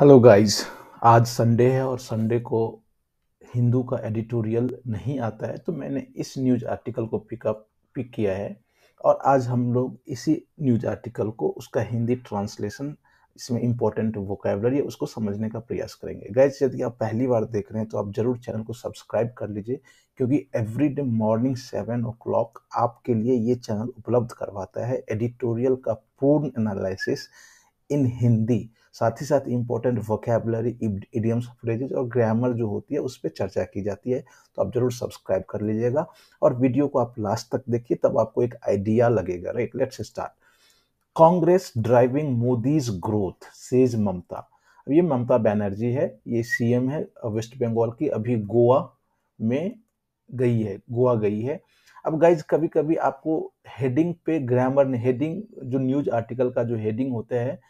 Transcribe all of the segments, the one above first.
hello guys आज Sunday है और संडे को हिंदू का एडिटोरियल नहीं आता है तो मैंने इस न्यूज आर्टिकल को पिकअप पिक किया है और आज हम लोग इसी न्यूज आर्टिकल को उसका हिंदी ट्रांसलेशन इसमें इम्पोर्टेंट वोकेबलरी है उसको समझने का प्रयास करेंगे गाइज यदि आप पहली बार देख रहे हैं तो आप जरूर चैनल को सब्सक्राइब कर लीजिए क्योंकि डे मॉर्निंग सेवन ओ आपके लिए ये चैनल उपलब्ध करवाता है एडिटोरियल का पूर्ण एनालिसिस इन हिंदी साथ ही साथ इंपॉर्टेंट वोकेबलरी इडियम्स फ्रेजेज और ग्रामर जो होती है उस पर चर्चा की जाती है तो आप जरूर सब्सक्राइब कर लीजिएगा और वीडियो को आप लास्ट तक देखिए तब आपको एक आइडिया लगेगा right let's start Congress driving Modi's growth says Mamata अब ये ममता बनर्जी है ये सीएम है वेस्ट बंगाल की अभी गोवा में गई है गोवा गई है अब गाइज कभी कभी आपको हेडिंग पे ग्रामर हेडिंग जो न्यूज आर्टिकल का जो हेडिंग होता है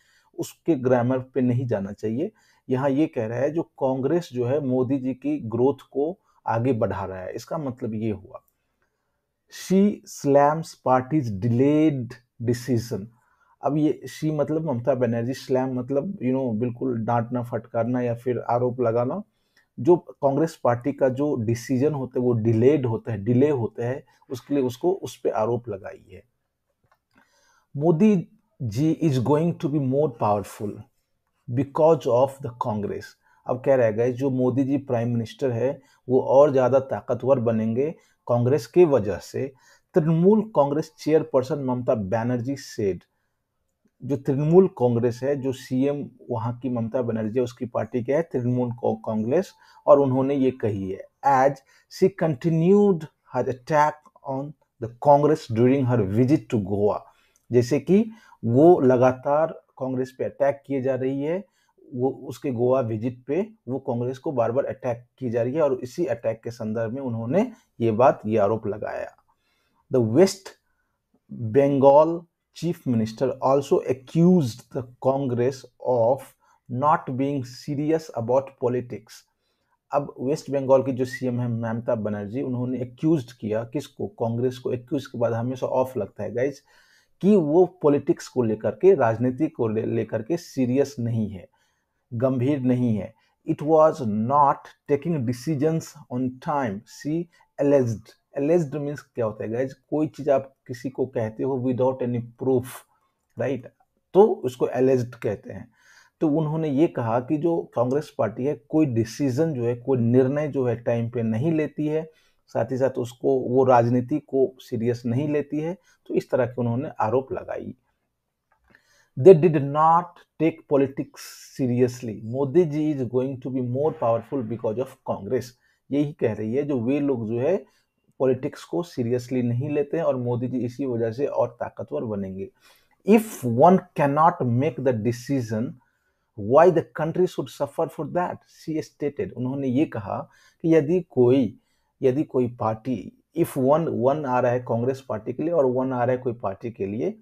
उसके ग्रामर पे नहीं जाना चाहिए यहाँ ये कह रहा है जो कांग्रेस जो है मोदी जी की ग्रोथ को आगे बढ़ा रहा है इसका मतलब ये हुआ she slams parties delayed decision अब ये शी मतलब ममता बनर्जी स्लैम मतलब यू नो बिल्कुल डांटना फटकारना या फिर आरोप लगाना जो कांग्रेस पार्टी का जो डिसीजन होता है वो डिलेड होता है डिले होता है उसके लिए उसको उस पर आरोप लगाई है Modi ji is going to be more powerful because of the Congress अब कह रहे गए जो मोदी जी प्राइम मिनिस्टर है वो और ज़्यादा ताकतवर बनेंगे कांग्रेस की वजह से तृणमूल कांग्रेस चेयरपर्सन ममता बनर्जी सेड जो तृणमूल कांग्रेस है जो सीएम वहाँ की ममता बनर्जी है उसकी पार्टी क्या है तृणमूल कांग्रेस और उन्होंने ये कही है as she continued her attack on the Congress during her visit to Goa जैसे कि वो लगातार कांग्रेस पे अटैक किए जा रही है वो उसके गोवा विजिट पे वो कांग्रेस को बार बार अटैक की जा रही है और इसी अटैक के संदर्भ में उन्होंने ये बात ये आरोप लगाया the West Bengal chief minister also accused the Congress of not being serious about politics अब वेस्ट बंगाल की जो सीएम है ममता बनर्जी उन्होंने एक्यूज किया किसको कांग्रेस को एक्यूज के बाद हमेशा ऑफ लगता है गाइज कि वो पॉलिटिक्स को लेकर के राजनीति को लेकर के सीरियस नहीं है गंभीर नहीं है it was not taking decision on time she allege alleged means क्या होता है गाइज कोई चीज आप किसी को कहते हो विदाउट एनी प्रूफ राइट तो उसको एलेज्ड कहते हैं तो उन्होंने ये कहा कि जो कांग्रेस पार्टी है कोई डिसीजन जो है कोई निर्णय जो है टाइम पे नहीं लेती है साथ ही साथ उसको वो राजनीति को सीरियस नहीं लेती है तो इस तरह के उन्होंने आरोप लगाई they did not take politics seriously Modi ji is going to be more powerful because of Congress यही कह रही है जो वे लोग जो है पॉलिटिक्स को सीरियसली नहीं लेते हैं और मोदी जी इसी वजह से और ताकतवर बनेंगे if one cannot make the decision why the country should suffer for that she stated उन्होंने ये कहा कि यदि कोई यदि कोई पार्टी इफ वन वन आ रहा है कांग्रेस पार्टी के लिए और वन आ रहा है कोई पार्टी के लिए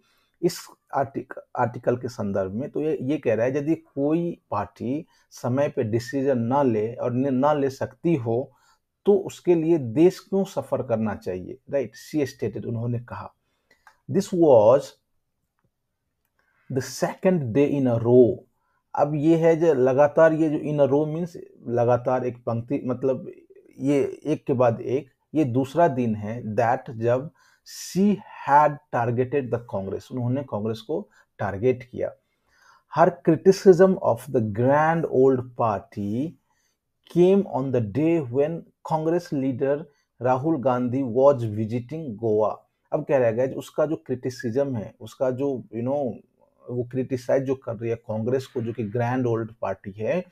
इस आर्टिक, आर्टिकल के संदर्भ में तो ये ये कह रहा है यदि कोई पार्टी समय पे डिसीजन ना ले और ना ले सकती हो तो उसके लिए देश क्यों सफर करना चाहिए राइट सी स्टेटेड उन्होंने कहा this was the second day in a row अब ये है जो लगातार ये जो इन अ रो मीन्स लगातार एक पंक्ति मतलब ये एक के बाद एक ये दूसरा दिन है दैट जब she had targeted the Congress उन्होंने कांग्रेस को टारगेट किया her criticism of the grand old party came on the day when Congress leader Rahul Gandhi was visiting Goa अब कह रहा है उसका जो क्रिटिसिज्म है उसका जो यू you नो know, वो क्रिटिसाइज जो कर रही है कांग्रेस को जो कि ग्रैंड ओल्ड पार्टी है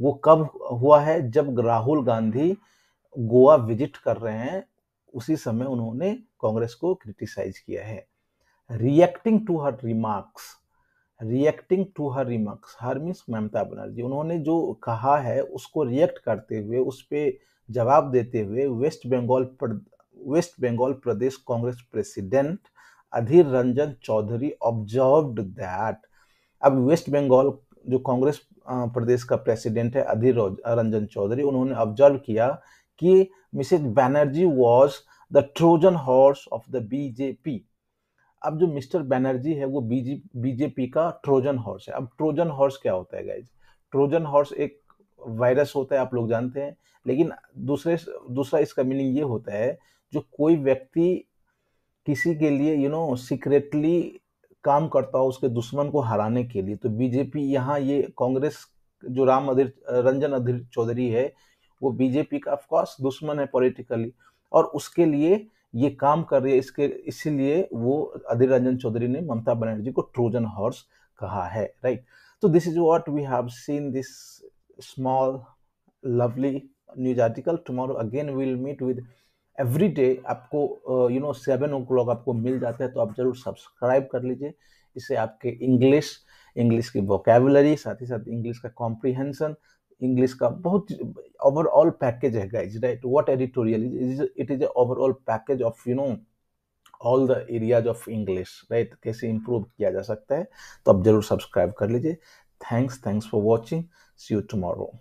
वो कब हुआ है जब राहुल गांधी गोवा विजिट कर रहे हैं उसी समय उन्होंने कांग्रेस को क्रिटिसाइज किया है reacting to her remarks reacting to her remarks her means Mamata Banerjee उन्होंने जो कहा है उसको रिएक्ट करते हुए उस पर जवाब देते हुए West Bengal West Bengal Pradesh Congress president Adhir Ranjan Chowdhury observed that अब वेस्ट बंगाल जो कांग्रेस प्रदेश का प्रेसिडेंट है अधीर रंजन चौधरी उन्होंने ऑब्जर्व किया कि Mrs Banerjee was the Trojan horse of the BJP अब जो मिस्टर बैनर्जी है वो बीजेपी का ट्रोजन हॉर्स है अब ट्रोजन हॉर्स क्या होता है गाइज ट्रोजन हॉर्स एक वायरस होता है आप लोग जानते हैं लेकिन दूसरे दूसरा इसका मीनिंग ये होता है जो कोई व्यक्ति किसी के लिए यू नो सीक्रेटली काम करता हो उसके दुश्मन को हराने के लिए तो बीजेपी यहाँ ये कांग्रेस जो राम अधीर रंजन अधीर चौधरी है वो बीजेपी का ऑफकोर्स दुश्मन है पॉलिटिकली और उसके लिए ये काम कर रही है इसके इसीलिए वो अधीर रंजन चौधरी ने ममता बनर्जी को ट्रोजन हॉर्स कहा है राइट तो this is what we have seen this small lovely news article tomorrow again will meet with every day आपको you know seven o'clock आपको मिल जाता है तो आप जरूर सब्सक्राइब कर लीजिए इससे आपके इंग्लिश इंग्लिश की वोकेबलरी साथ ही साथ इंग्लिश का कॉम्प्रिहेंसन इंग्लिश का बहुत ओवरऑल पैकेज है guys right what editorial is it is overall package of you know all the areas of English right कैसे इंप्रूव किया जा सकता है तो आप जरूर सब्सक्राइब कर लीजिए thanks thanks for watching see you tomorrow